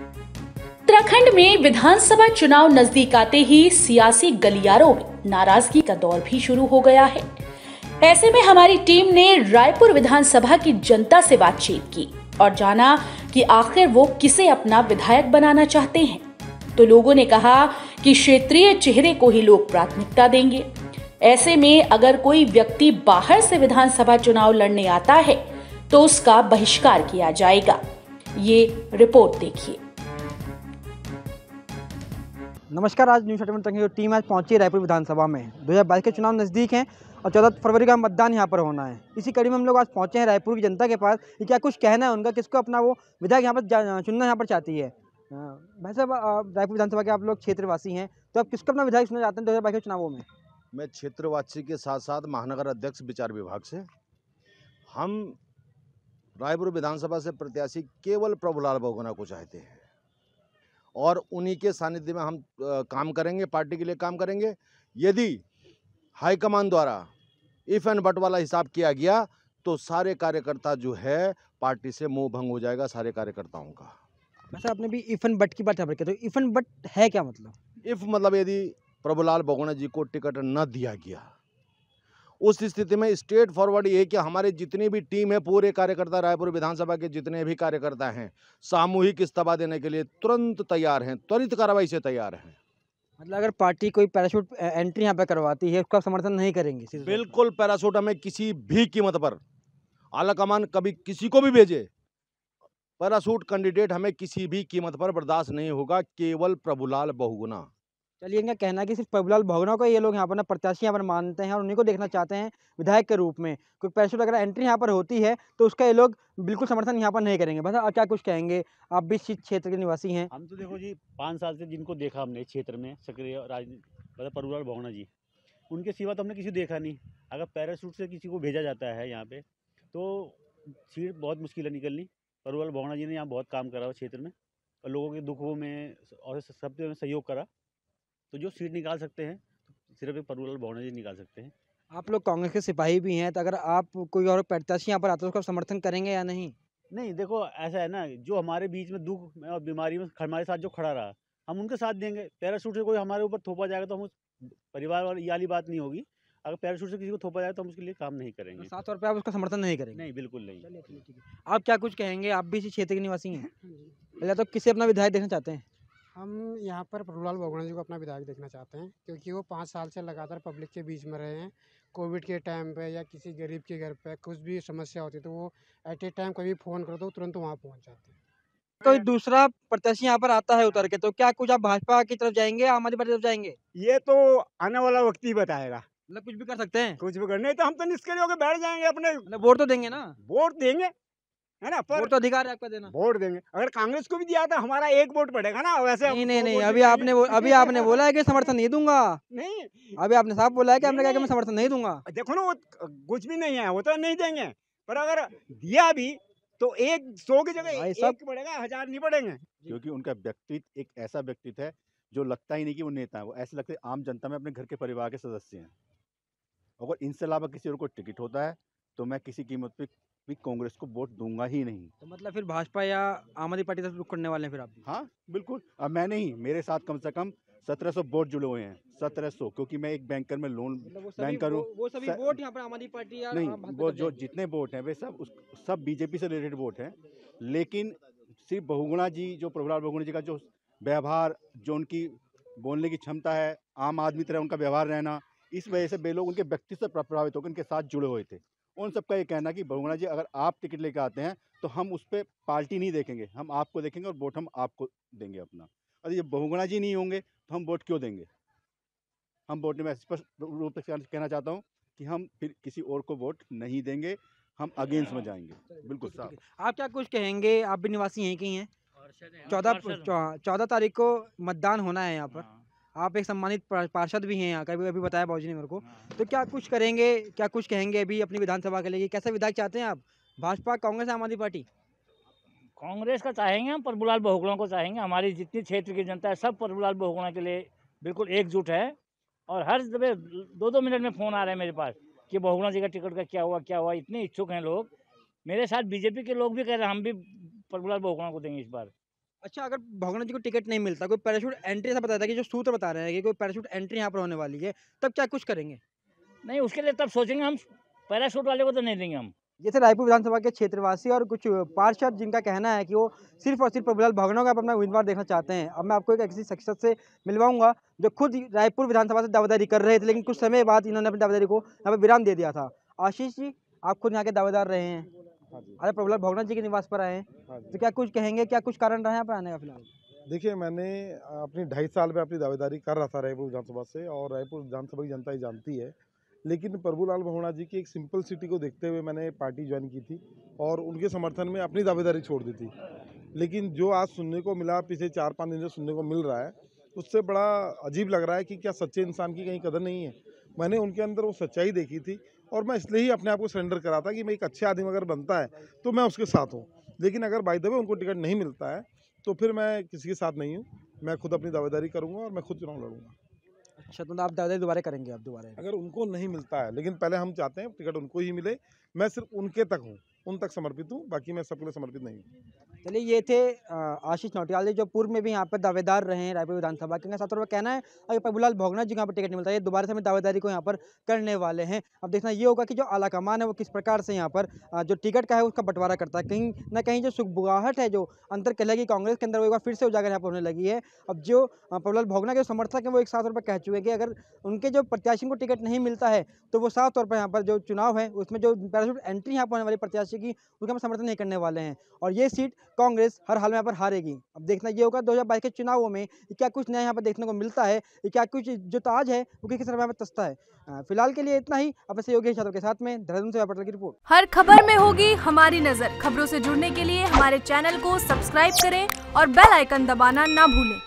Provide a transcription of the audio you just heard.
उत्तराखंड में विधानसभा चुनाव नजदीक आते ही सियासी गलियारों में नाराजगी का दौर भी शुरू हो गया है ऐसे में हमारी टीम ने रायपुर विधानसभा की जनता से बातचीत की और जाना कि आखिर वो किसे अपना विधायक बनाना चाहते हैं तो लोगों ने कहा कि क्षेत्रीय चेहरे को ही लोग प्राथमिकता देंगे ऐसे में अगर कोई व्यक्ति बाहर से विधानसभा चुनाव लड़ने आता है तो उसका बहिष्कार किया जाएगा ये रिपोर्ट देखिए नमस्कार आज न्यूज सेटमेंट तक टीम आज पहुंची है रायपुर विधानसभा में 2022 के चुनाव नज़दीक हैं और चौदह फरवरी का मतदान यहाँ पर होना है इसी कड़ी में हम लोग आज पहुंचे हैं रायपुर की जनता के पास कि क्या कुछ कहना है उनका किसको अपना वो विधायक यहाँ पर चुनना यहाँ पर चाहती है भाई साहब रायपुर विधानसभा के आप लोग क्षेत्रवासी हैं तो आप किसको अपना विधायक चुनना चाहते हैं दो के चुनावों में मैं क्षेत्रवासी के साथ साथ महानगर अध्यक्ष विचार विभाग से हम रायपुर विधानसभा से प्रत्याशी केवल प्रभुलाल बोगना को चाहते हैं और उन्हीं के सानिध्य में हम काम करेंगे पार्टी के लिए काम करेंगे यदि हाईकमान द्वारा इफ़ एंड बट वाला हिसाब किया गया तो सारे कार्यकर्ता जो है पार्टी से मोह भंग हो जाएगा सारे कार्यकर्ताओं का वैसे अच्छा, आपने भी इफ़ एंड बट की बात किया तो इफ़ एंड बट है क्या मतलब इफ़ मतलब यदि प्रभुलाल भगोना जी को टिकट न दिया गया उस स्थिति में स्ट्रेट फॉरवर्ड ये कि हमारे जितनी भी टीम है पूरे कार्यकर्ता रायपुर विधानसभा के जितने भी कार्यकर्ता हैं सामूहिक इस्तीफा देने के लिए तुरंत तैयार हैं त्वरित कार्रवाई से तैयार हैं मतलब अगर पार्टी कोई पैराशूट एंट्री यहाँ पे करवाती है उसका समर्थन नहीं करेंगे बिल्कुल पैराशूट हमें किसी भी कीमत पर आला कमान कभी किसी को भी भेजे पैराशूट कैंडिडेट हमें किसी भी कीमत पर बर्दाश्त नहीं होगा केवल प्रभुलाल बहुगुना चलिए इनका कहना है कि सिर्फ प्रभुलाल भोगना को ये लोग यहाँ पर ना प्रत्याशी यहाँ पर मानते हैं और उन्हीं को देखना चाहते हैं विधायक के रूप में क्योंकि पैसे अगर एंट्री यहाँ पर होती है तो उसका ये लोग बिल्कुल समर्थन यहाँ पर नहीं करेंगे बस क्या कुछ कहेंगे आप भी इस क्षेत्र के निवासी हैं हम तो देखो जी पाँच साल से जिनको देखा हमने क्षेत्र में सक्रिय राजनीति मतलब प्रभुलाल भोगना जी उनके सिवा तो हमने किसी देखा नहीं अगर पैराशूट से किसी को भेजा जाता है यहाँ पर तो सीट बहुत मुश्किल है निकलनी प्रभुलाल भोगना जी ने यहाँ बहुत काम करा क्षेत्र में और लोगों के दुखों में और सबसे सहयोग करा तो जो सीट निकाल सकते हैं सिर्फ एक परूलाल भवन जी निकाल सकते हैं आप लोग कांग्रेस के सिपाही भी हैं तो अगर आप कोई और प्रत्याशी यहाँ पर आते हैं उसका समर्थन करेंगे या नहीं नहीं देखो ऐसा है ना जो हमारे बीच में दुख और बीमारी में हमारे साथ जो खड़ा रहा हम उनके साथ देंगे पैराशूट से कोई हमारे ऊपर थोपा जाएगा तो हम परिवार वाली वाली बात नहीं होगी अगर पैराशूट से किसी को थोपा जाए तो हम उसके लिए काम नहीं करेंगे तो साफ तौर पर आप उसका समर्थन नहीं करेंगे नहीं बिल्कुल नहीं आप क्या कुछ कहेंगे आप भी इसी क्षेत्र के निवासी हैं पहले तो किसे अपना विधायक देखना चाहते हैं हम यहाँ पर प्रभुलाल बोगना जी को अपना विधायक देखना चाहते हैं क्योंकि वो पाँच साल से लगातार पब्लिक के बीच में रहे हैं कोविड के टाइम पे या किसी गरीब के घर पे कुछ भी समस्या होती तो वो एट ए टाइम कभी फ़ोन कर दो तो तुरंत वहाँ पहुँच जाते हैं तो दूसरा प्रत्याशी यहाँ पर आता है उतर के तो क्या कुछ आप भाजपा की तरफ जाएंगे आम आदमी पार्टी तरफ जाएंगे ये तो आने वाला वक्त ही बताएगा मतलब कुछ भी कर सकते हैं कुछ भी कर नहीं तो हम तो निष्क्रिय होकर बैठ जाएंगे अपने मतलब वोट तो देंगे ना वोट देंगे है ना पर वोट तो अधिकार है आपका देना वोट देंगे अगर कांग्रेस को भी दिया था हमारा एक वोट पड़ेगा ना वैसे नहीं नहीं नहीं अभी आपने अभी आपने बोला है कि समर्थन नहीं दूंगा नहीं अभी आपने साफ बोला है कि हमने कहा कि मैं समर्थन नहीं दूंगा देखो ना वो कुछ भी नहीं है वो तो नहीं देंगे पर अगर दिया भी तो एक सौ की जगह पड़ेगा हजार नहीं पड़ेंगे क्योंकि उनका व्यक्तित्व एक ऐसा व्यक्तित्व है जो लगता ही नहीं की वो नेता है वो ऐसे लगते आम जनता में अपने घर के परिवार के सदस्य है अगर इनसे अलावा किसी और को टिकट होता है तो मैं किसी कीमत पे भी कांग्रेस को वोट दूंगा ही नहीं तो मतलब फिर भाजपा या आम आदमी पार्टी तरफ रुख करने वाले हैं फिर आप हाँ बिल्कुल अब मैं नहीं मेरे साथ कम से कम सत्रह सौ वोट जुड़े हुए हैं सत्रह सौ क्योंकि मैं एक बैंकर में लोन मतलब बैंकर हूँ वो, सभी वोट यहाँ पर आम आदमी पार्टी या नहीं वो जो जितने वोट हैं वे सब उस सब बीजेपी से रिलेटेड वोट हैं लेकिन श्री बहुगुणा जी जो प्रभुलाल बहुगुणा जी का जो व्यवहार जो उनकी बोलने की क्षमता है आम आदमी तरह उनका व्यवहार रहना इस वजह से वे लोग उनके व्यक्तित्व प्रभावित होकर उनके साथ जुड़े हुए थे उन सबका ये कहना कि बहुगुणा जी अगर आप टिकट लेकर आते हैं तो हम उस पर पार्टी नहीं देखेंगे हम आपको देखेंगे और वोट हम आपको देंगे अपना और ये बहुगुणा जी नहीं होंगे तो हम वोट क्यों देंगे हम वोट में स्पष्ट रूप से कहना चाहता हूँ कि हम फिर किसी और को वोट नहीं देंगे हम अगेंस्ट में जाएंगे बिल्कुल साहब आप क्या कुछ कहेंगे आप भी निवासी यहीं के ही हैं चौदह चौदह तारीख को मतदान होना है यहाँ पर हाँ। आप एक सम्मानित पार्षद भी हैं यहाँ का अभी बताया बाबू ने मेरे को हाँ। तो क्या कुछ करेंगे क्या कुछ कहेंगे अभी अपनी विधानसभा के लिए कैसे विधायक चाहते हैं आप भाजपा कांग्रेस आम आदमी पार्टी कांग्रेस का चाहेंगे हम प्रभुलाल बहुगुणा को चाहेंगे हमारी जितनी क्षेत्र की जनता है सब प्रभुलाल बहुगुणा के लिए बिल्कुल एकजुट है और हर दफे दो दो मिनट में फ़ोन आ रहे हैं मेरे पास कि बहुगुणा जी का टिकट का क्या हुआ क्या हुआ इतने इच्छुक हैं लोग मेरे साथ बीजेपी के लोग भी कह रहे हैं हम भी प्रभुलाल बहुगुणा को देंगे इस बार अच्छा अगर भगवान जी को टिकट नहीं मिलता कोई पैराशूट एंट्री ऐसा बताया था कि जो सूत्र बता रहे हैं कि कोई पैराशूट एंट्री यहाँ पर होने वाली है तब क्या कुछ करेंगे नहीं उसके लिए तब सोचेंगे हम पैराशूट वाले को तो नहीं देंगे हम जैसे रायपुर विधानसभा के क्षेत्रवासी और कुछ पार्षद जिनका कहना है कि वो सिर्फ और सिर्फ प्रभुलाल भगनों का अपना उम्मीदवार देखना चाहते हैं अब मैं आपको एक ऐसी शख्सियत से मिलवाऊंगा जो खुद रायपुर विधानसभा से दावेदारी कर रहे थे लेकिन कुछ समय बाद इन्होंने अपनी दावेदारी को यहाँ पर विराम दे दिया था आशीष जी आप खुद यहाँ के दावेदार रहे हैं हाँ अरे प्रभुलाल भोगनाथ जी के निवास पर आए हाँ तो क्या कुछ कहेंगे क्या कुछ कारण रहा यहाँ पर आने का फिलहाल देखिए मैंने अपनी ढाई साल में अपनी दावेदारी कर रहा था रायपुर विधानसभा से और रायपुर विधानसभा की जनता ही जानती है लेकिन प्रभुलाल भवना जी की एक सिंपल सिटी को देखते हुए मैंने पार्टी ज्वाइन की थी और उनके समर्थन में अपनी दावेदारी छोड़ दी थी लेकिन जो आज सुनने को मिला पिछले चार पाँच दिन से सुनने को मिल रहा है उससे बड़ा अजीब लग रहा है कि क्या सच्चे इंसान की कहीं कदर नहीं है मैंने उनके अंदर वो सच्चाई देखी थी और मैं इसलिए ही अपने आप को सरेंडर करा था कि मैं एक अच्छे आदमी अगर बनता है तो मैं उसके साथ हूँ लेकिन अगर बाई दबे उनको टिकट नहीं मिलता है तो फिर मैं किसी के साथ नहीं हूँ मैं खुद अपनी दावेदारी करूँगा और मैं खुद चुनाव लड़ूंगा अच्छा तो आप दावेदारी दोबारा करेंगे आप दोबारा अगर उनको नहीं मिलता है लेकिन पहले हम चाहते हैं टिकट उनको ही मिले मैं सिर्फ उनके तक हूँ उन तक समर्पित हूँ बाकी मैं सबके लिए समर्पित नहीं हूँ चलिए ये थे आशीष नौटियाल जी जो पूर्व में भी यहाँ पर दावेदार रहे हैं रायपुर विधानसभा के साथ रुपये कहना है अगर प्रभुलाल भोगना जी को यहाँ पर टिकट नहीं मिलता है दोबारा से हमें दावेदारी को यहाँ पर करने वाले हैं अब देखना ये होगा कि जो आला कमान है वो किस प्रकार से यहाँ पर जो टिकट का है उसका बंटवारा करता है कहीं ना कहीं जो सुखबुगाहट है जो अंतर कह लगी कांग्रेस के अंदर वो एक बार फिर से उजागर यहाँ पर होने लगी है अब जो प्रभुलाल भोगना के समर्थक हैं वो एक साथ तौर पर कह चुके हैं कि अगर उनके जो प्रत्याशी को टिकट नहीं मिलता है तो वो साफ तौर पर यहाँ पर जो चुनाव है उसमें जो पैराशूट एंट्री यहाँ पर होने वाली प्रत्याशी की उसका समर्थन नहीं करने वाले हैं और ये सीट कांग्रेस हर हाल में यहाँ पर हारेगी अब देखना ये होगा दो हज़ार के चुनावों में क्या कुछ नया यहाँ पर देखने को मिलता है क्या कुछ जो ताज है वो किस तरह पर तस्ता है फिलहाल के लिए इतना ही अपने से योगेश यादव के साथ में देहरादून से पटेल की रिपोर्ट हर खबर में होगी हमारी नजर खबरों से जुड़ने के लिए हमारे चैनल को सब्सक्राइब करें और बेल आइकन दबाना ना भूलें